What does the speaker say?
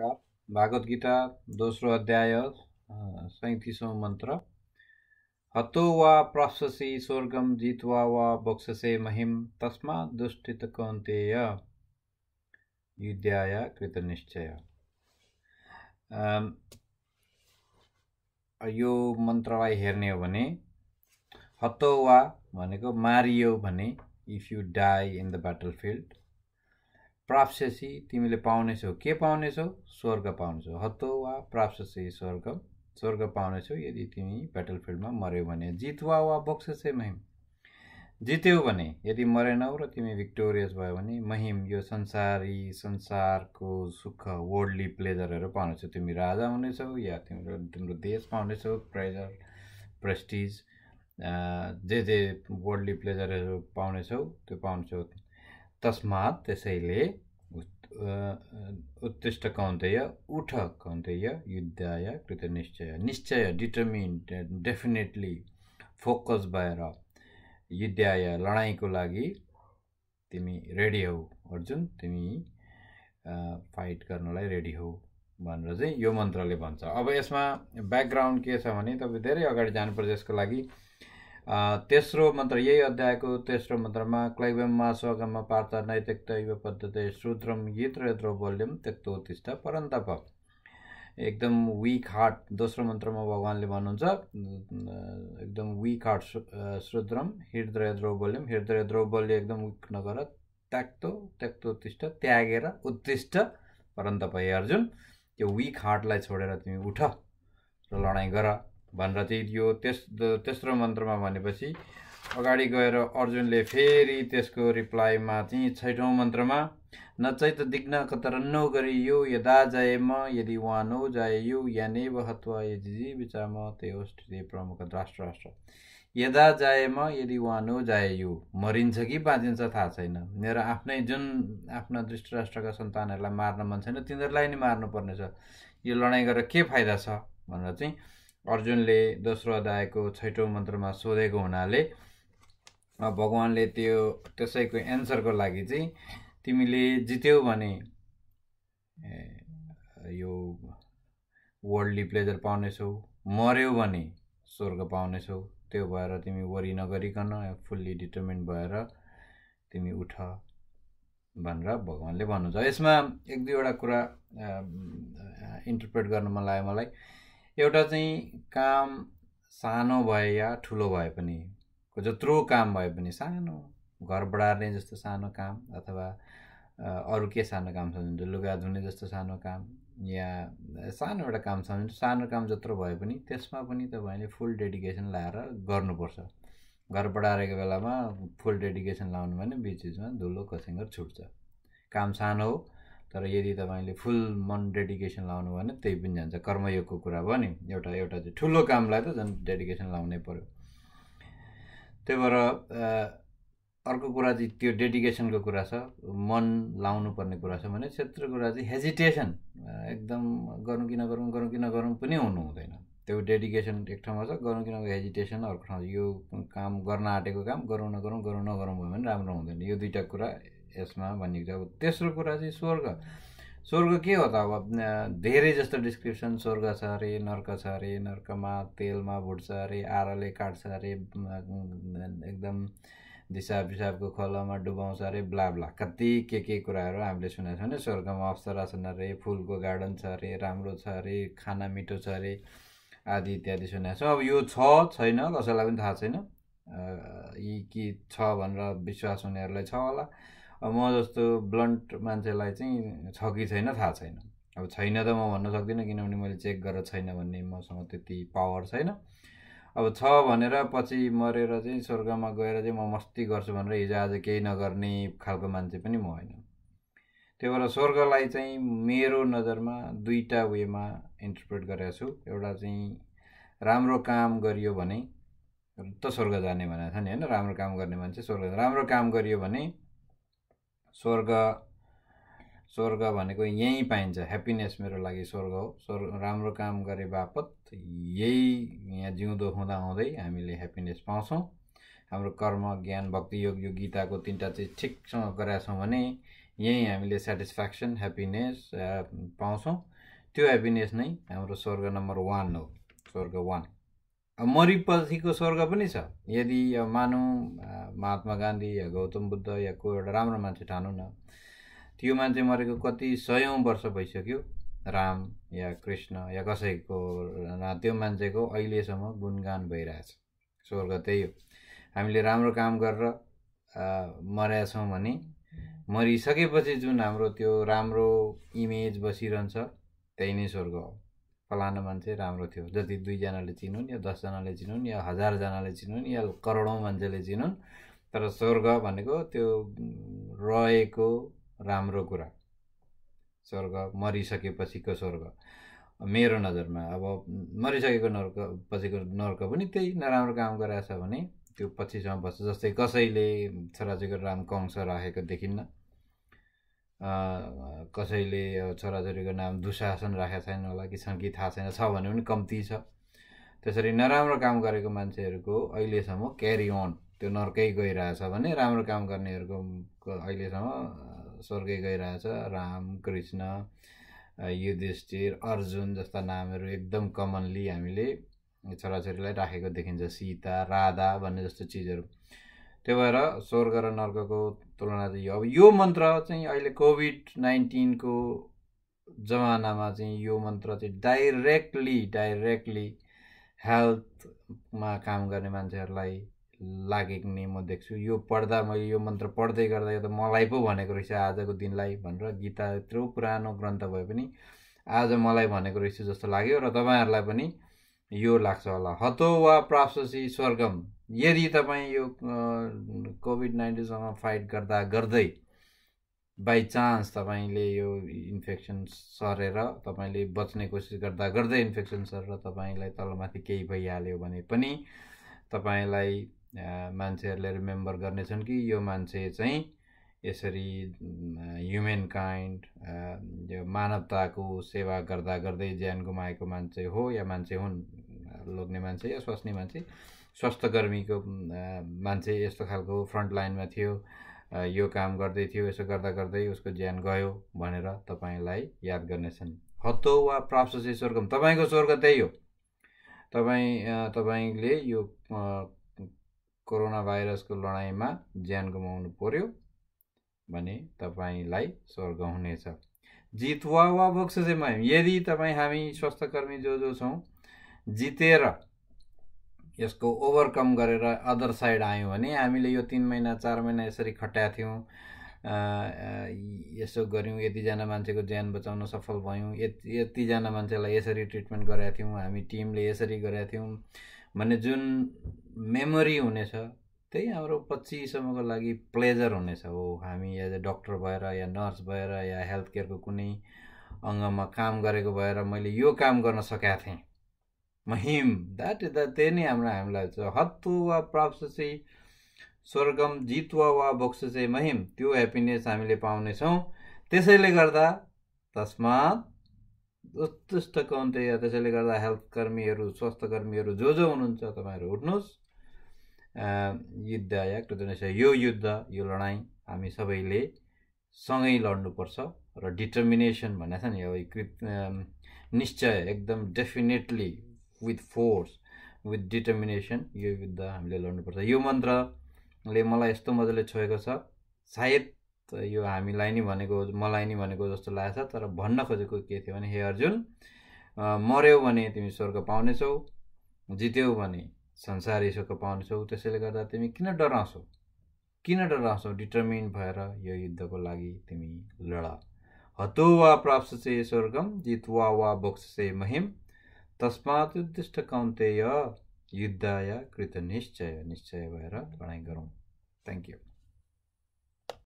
नमस्कार भागवत गीता दोस्रो अध्याय सैतिसौँ मन्त्र हतो वा प्राप्ससी स्वर्गम जित्वा वा बक्ससे महिम तस्मा दुष्टित कौन्तेय युद्धाय कृतनिश्चय यो मन्त्रलाई हेर्ने हो भने हतो वा भनेको मारियो भने if you die in the battle field प्राप्सी तिमीले पाउनेछौ के पाउनेछौ स्वर्ग पाउनेछौ हत्तो वा प्राप्सी स्वर्ग स्वर्ग पाउनेछौ यदि तिमी ब्याटल फिल्डमा मऱ्यौ भने जितवा वा बोक्सेसे महिम जित्यौ भने यदि मरेनौ र तिमी भिक्टोरियस भयो भने महिम यो संसारी संसारको सुख वर्ल्डली प्लेजरहरू पाउनेछौ तिमी राजा हुनेछौ या तिम्रो तिम्रो देश पाउनेछौ प्रेजर प्रेस्टिज जे जे वर्ल्डली प्लेजरहरू पाउनेछौ त्यो पाउनेछौ तस्मात त्यसैले उत्तिष्ठ कौन्तेय उठ कौन्तेय युद्धाय कृत निश्चय निश्चय डिटर्मिन डेफिनेटली फोकस भएर युद्धाय लडाइँको लागि तिमी रेडी हौ अर्जुन तिमी फाइट गर्नलाई रेडी हौ भनेर चाहिँ यो मन्त्रले भन्छ अब यसमा ब्याकग्राउन्ड के छ भने तपाईँ धेरै अगाडि जानुपर्छ यसको लागि तेस्रो मन्त्र यही अध्यायको तेस्रो मन्त्रमा क्लैवमा स्वगममा पार्थ नैतिकता युव पद्धति सूत्रम यत्र यत्रो बोल्यम त्यक्तो उत्तिष्ठ परन्तप एकदम विक हार्ट दोस्रो मन्त्रमा भगवान्ले भन्नुहुन्छ एकदम विक हार्ट सुद्रम हृदय द्रौबल्यम हृदय द्रौबल्य एकदम विक नगर त्याक्तो त्याक्तो उत्तिष्ठ त्यागेर उत्तिष्ट परन्तप हे अर्जुन त्यो विक हार्टलाई छोडेर तिमी उठ र लडाइँ गर भनेर चाहिँ यो तेस तेस्रो मन्त्रमा भनेपछि अगाडि गएर अर्जुनले फेरि त्यसको रिप्लाईमा चाहिँ छैठौँ मन्त्रमा नचैत दिग्नाको गरी यो यदा म यदि वानो या नै बहत्वा यदि जीविचाम त्यही प्रमुख राष्ट्र राष्ट्र यदा म यदि वानो यो मरिन्छ कि बाँचिन्छ थाहा छैन मेरो आफ्नै जुन आफ्ना दृष्टराष्ट्रका सन्तानहरूलाई मार्न मन छैन तिनीहरूलाई नै मार्नुपर्नेछ यो लडाइँ गरेर के फाइदा छ भनेर चाहिँ अर्जुनले दोस्रो अध्यायको छैटौँ मन्त्रमा सोधेको हुनाले भगवान्ले त्यो त्यसैको एन्सरको लागि चाहिँ तिमीले जित्यौ भने यो वर्ल्डली प्लेजर पाउनेछौ मऱ्यौ भने स्वर्ग पाउनेछौ त्यो भएर तिमी वरि नगरिकन फुल्ली डिटर्मेन्ट भएर तिमी उठ भनेर भगवान्ले भन्नुहुन्छ यसमा एक दुईवटा कुरा इन्टरप्रेट गर्न मन लाग्यो मलाई एउटा चाहिँ काम सानो भए या ठुलो भए पनि जत्रो काम भए पनि सानो घर बढार्ने जस्तो सानो काम अथवा अरू के सानो काम भने लुगा धुने जस्तो सानो काम या सानो एउटा काम भने सानो काम जत्रो भए पनि त्यसमा पनि तपाईँले फुल डेडिकेसन लाएर गर्नुपर्छ घर बढारेको बेलामा फुल डेडिकेसन लाउनु भने बिच बिचमा धुलो कसिङ्गर छुट्छ काम सानो हो तर यदि तपाईँले फुल मन डेडिकेसन लाउनु भयो भने त्यही पनि जान्छ कर्मयोगको कुरा भयो नि एउटा एउटा चाहिँ ठुलो कामलाई त झन् डेडिकेसन लाउनै पऱ्यो त्यही भएर अर्को कुरा चाहिँ त्यो डेडिकेसनको कुरा छ मन लाउनु पर्ने कुरा छ भने क्षेत्र कुरा चाहिँ हेजिटेसन एकदम गरौँ कि नगरौँ गरौँ कि नगरौँ पनि हुनु हुँदैन त्यो डेडिकेसन एक ठाउँमा छ गरौँ कि नगरौँ हेजिटेसन अर्को ठाउँ यो काम गर्न आँटेको काम गरौँ नगरौँ गरौँ नगरौँ भयो भने राम्रो हुँदैन यो दुईवटा कुरा यसमा भनिएको छ अब तेस्रो कुरा चाहिँ स्वर्ग स्वर्ग के हो त अब धेरै जस्तो डिस्क्रिप्सन स्वर्ग छ अरे नर्क छ अरे नर्कमा तेलमा भुट्छ अरे आराले काट्छ अरे एकदम दिसा पिसाबको खोलामा डुबाउँछ अरे ब्ला कति के के कुराहरू हामीले सुनेको छौँ नि स्वर्गमा अप्सरा छन् अरे फुलको गार्डन छ अरे राम्रो छ अरे खाना मिठो छ अरे आदि इत्यादि सुनेको छौँ अब यो छ छैन कसैलाई पनि थाहा छैन यी के छ भनेर विश्वास हुनेहरूलाई छ होला म जस्तो ब्लन्ट मान्छेलाई चाहिँ छ कि छैन थाहा छैन अब छैन त म भन्न सक्दिनँ किनभने मैले चेक गरेर छैन भन्ने मसँग त्यति पावर छैन अब छ भनेर पछि मरेर चाहिँ स्वर्गमा गएर चाहिँ म मस्ती गर्छु भनेर हिजो आज केही नगर्ने खालको मान्छे पनि म होइन त्यही भएर स्वर्गलाई चाहिँ मेरो नजरमा दुईवटा वेमा इन्टरप्रेट गरेको छु एउटा चाहिँ राम्रो काम गरियो भने त स्वर्ग जाने भनेको छ नि होइन राम्रो काम गर्ने मान्छे स्वर्ग राम्रो काम गरियो भने स्वर्ग स्वर्ग भनेको यहीँ पाइन्छ ह्याप्पिनेस मेरो लागि स्वर्ग हो स्वर्ग राम्रो काम गरे बापत यही यहाँ जिउँदो हुँदा हुँदाहुँदै हामीले ह्याप्पिनेस पाउँछौँ हाम्रो कर्म ज्ञान भक्ति योग यो गीताको तिनवटा चिज ठिकसँग गराएछौँ भने यहीँ हामीले सेटिस्फ्याक्सन ह्याप्पिनेस पाउँछौँ त्यो ह्याप्पिनेस नै हाम्रो स्वर्ग नम्बर वान हो स्वर्ग वान मरिपछिको स्वर्ग पनि छ यदि मानौँ महात्मा गान्धी या गौतम बुद्ध या को एउटा राम्रो मान्छे ठानौँ न त्यो मान्छे मरेको कति सयौँ वर्ष भइसक्यो राम या कृष्ण या कसैको त्यो मान्छेको अहिलेसम्म गुणगान भइरहेछ स्वर्ग त्यही हो हामीले राम्रो काम गरेर मर्याछौँ भने मरिसकेपछि जुन हाम्रो त्यो राम्रो इमेज बसिरहन्छ त्यही नै स्वर्ग हो फलाना मान्छे राम्रो थियो जति दुईजनाले चिनुन् या दसजनाले चिनुन् या हजारजनाले चिनुन् या करोडौँ मान्छेले चिनुन् तर स्वर्ग भनेको त्यो रहेको राम्रो कुरा स्वर्ग मरिसकेपछिको स्वर्ग मेरो नजरमा अब मरिसकेको नर्क पछिको नर्क पनि त्यही नराम्रो काम गराएको छ भने त्यो पछिसम्म बस्छ जस्तै कसैले छोराछोरीको राम कंश राखेको देखिन्न कसैले छोराछोरीको नाम दुशासन राखेका छैन होला कि छन् कि थाहा छैन छ भने पनि कम्ती छ त्यसरी नराम्रो काम गरेको मान्छेहरूको अहिलेसम्म क्यारी अन त्यो नर्कै गइरहेछ भने राम्रो काम गर्नेहरूको अहिलेसम्म स्वर्गै गइरहेछ राम कृष्ण युधिष्ठिर अर्जुन जस्ता नामहरू एकदम कमनली हामीले छोराछोरीलाई राखेको देखिन्छ सीता राधा भन्ने जस्तो चिजहरू त्यो भएर स्वर्ग र नर्कको तुलना चाहिँ अब यो मन्त्र चाहिँ अहिले कोभिड नाइन्टिनको जमानामा चाहिँ यो मन्त्र चाहिँ डाइरेक्टली डाइरेक्टली हेल्थमा काम गर्ने मान्छेहरूलाई लागेको नै म देख्छु यो पढ्दा मैले यो मन्त्र पढ्दै गर्दा यो त मलाई पो भनेको रहेछ आजको दिनलाई भनेर गीता यत्रो पुरानो ग्रन्थ भए पनि आज मलाई भनेको रहेछ जस्तो लाग्यो र तपाईँहरूलाई पनि यो लाग्छ होला हतो वा प्राप्सी स्वर्गम यदि तपाईँ यो कोभिड नाइन्टिनसँग फाइट गर्दा गर्दै बाई चान्स तपाईँले यो इन्फेक्सन सरेर तपाईँले बच्ने कोसिस गर्दा गर्दै इन्फेक्सन सरेर तपाईँलाई तलमाथि केही भइहाल्यो भने पनि तपाईँलाई मान्छेहरूले रिमेम्बर गर्नेछन् कि यो मान्छे चाहिँ यसरी ह्युमेन काइन्ड यो मानवताको सेवा गर्दा गर्दै ज्यान गुमाएको मान्छे हो या मान्छे हुन् लोग्ने मान्छे या स्वास्नी मान्छे स्वास्थ्यकर्मीको मान्छे यस्तो खालको फ्रन्ट लाइनमा थियो यो काम गर्दै थियो यसो गर्दा गर्दै उसको ज्यान गयो भनेर तपाईँलाई याद गर्नेछन् हतो वा चाहिँ स्वर्गम तपाईँको स्वर्ग त्यही हो तपाईँ तपाईँले यो कोरोना भाइरसको लडाइँमा ज्यान गुमाउनु पर्यो भने तपाईँलाई स्वर्ग हुनेछ जित वा वा चाहिँ यदि तपाईँ हामी स्वास्थ्यकर्मी जो जो छौँ जितेर यसको ओभरकम गरेर अदर साइड आयौँ भने हामीले यो तिन महिना चार महिना यसरी खट्याएको थियौँ यसो गऱ्यौँ यतिजना मान्छेको ज्यान बचाउन सफल भयौँ यति यतिजना मान्छेलाई यसरी ट्रिटमेन्ट गराएको थियौँ हामी टिमले यसरी गरेका थियौँ भन्ने जुन मेमोरी हुनेछ त्यही हाम्रो पछिसम्मको लागि प्लेजर हुनेछ हो हामी एज अ डक्टर भएर या नर्स भएर या हेल्थ केयरको कुनै अङ्गमा काम गरेको भएर मैले यो काम गर्न सकेका थिएँ महिम द्याट इज द त्यही नै हाम्रो हामीलाई छ हत्तु वा चाहिँ स्वर्गम जित्वा वा चाहिँ महिम त्यो ह्याप्पिनेस हामीले पाउनेछौँ त्यसैले गर्दा तस्मा उत्कृष्ट या त्यसैले गर्दा हेल्थ कर्मीहरू स्वास्थ्य कर्मीहरू जो जो हुनुहुन्छ तपाईँहरू उठ्नुहोस् युद्ध या कृतनेस यो युद्ध यो लडाइँ हामी सबैले सँगै लड्नुपर्छ र डिटर्मिनेसन भनेको छ नि अब निश्चय एकदम definitely with force with determination यो युद्ध हामीले लड्नुपर्छ यो मन्त्रले मलाई यस्तो मजाले छोएको छ सायद यो हामीलाई नै भनेको मलाई नै भनेको जस्तो लागेको छ तर भन्न खोजेको के थियो भने हे अर्जुन मऱ्यौ भने तिमी स्वर्ग पाउनेछौ जित्यौ भने संसार स्वर्ग पाउनेछौ त्यसैले गर्दा तिमी किन डराउँछौ किन डराउँछौ डिटर्मिन भएर यो युद्धको लागि तिमी लड हतो वा प्राप्त चाहिँ स्वर्गम जित वा वा बोक्स चाहिँ महिम तस्मात् कौन्तेय युद्धाय कृत निश्चय निश्चय भएर लडाइँ गरौँ थ्याङ्क यू